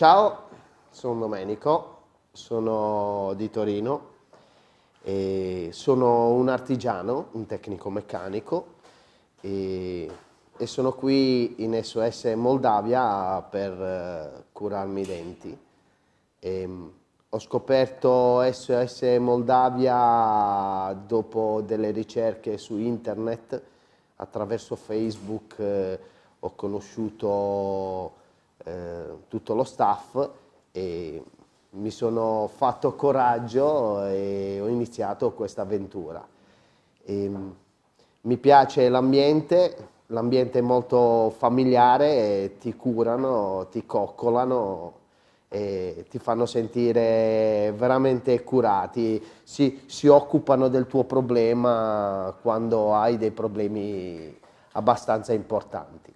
Ciao, sono Domenico, sono di Torino e sono un artigiano, un tecnico meccanico e, e sono qui in SOS Moldavia per eh, curarmi i denti. E, ehm, ho scoperto SOS Moldavia dopo delle ricerche su internet, attraverso Facebook eh, ho conosciuto eh, tutto lo staff e mi sono fatto coraggio e ho iniziato questa avventura. E, ehm, mi piace l'ambiente, l'ambiente è molto familiare, ti curano, ti coccolano e ti fanno sentire veramente curati, si, si, occupano del tuo problema quando hai dei problemi abbastanza importanti.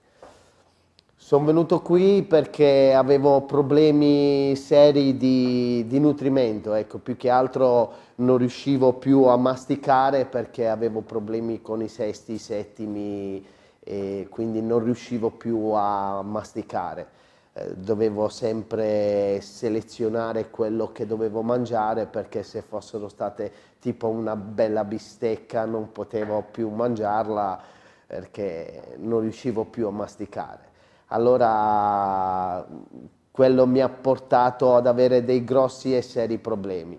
Sono venuto qui perché avevo problemi seri di, di, nutrimento, ecco, più che altro non riuscivo più a masticare perché avevo problemi con i sesti, i settimi e quindi non riuscivo più a masticare. Eh, dovevo sempre selezionare quello che dovevo mangiare perché se fossero state tipo una bella bistecca non potevo più mangiarla perché non riuscivo più a masticare allora quello mi ha portato ad avere dei grossi e seri problemi.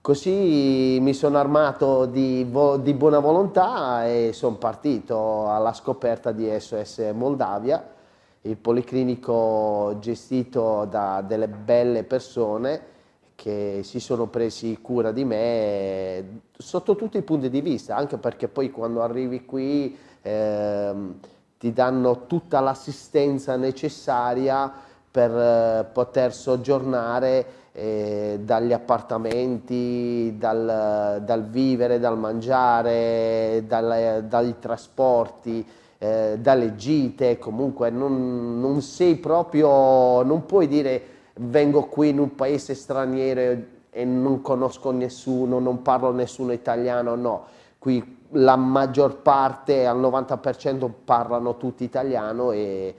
Così mi sono armato di, vo di buona volontà e sono partito alla scoperta di SOS Moldavia, il policlinico gestito da delle belle persone che si sono presi cura di me sotto tutti i punti di vista, anche perché poi quando arrivi qui... Ehm, ti danno tutta l'assistenza necessaria per eh, poter soggiornare eh, dagli appartamenti, dal, dal, vivere, dal mangiare, dal, dai trasporti, eh, dalle gite, comunque non, non, sei proprio, non puoi dire vengo qui in un paese straniero e non conosco nessuno, non parlo nessuno italiano, no. Qui la maggior parte, al 90% parlano tutti italiano e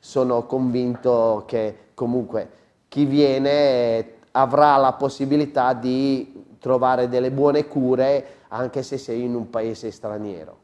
sono convinto che comunque chi viene eh, avrà la possibilità di trovare delle buone cure anche se sei in un paese straniero.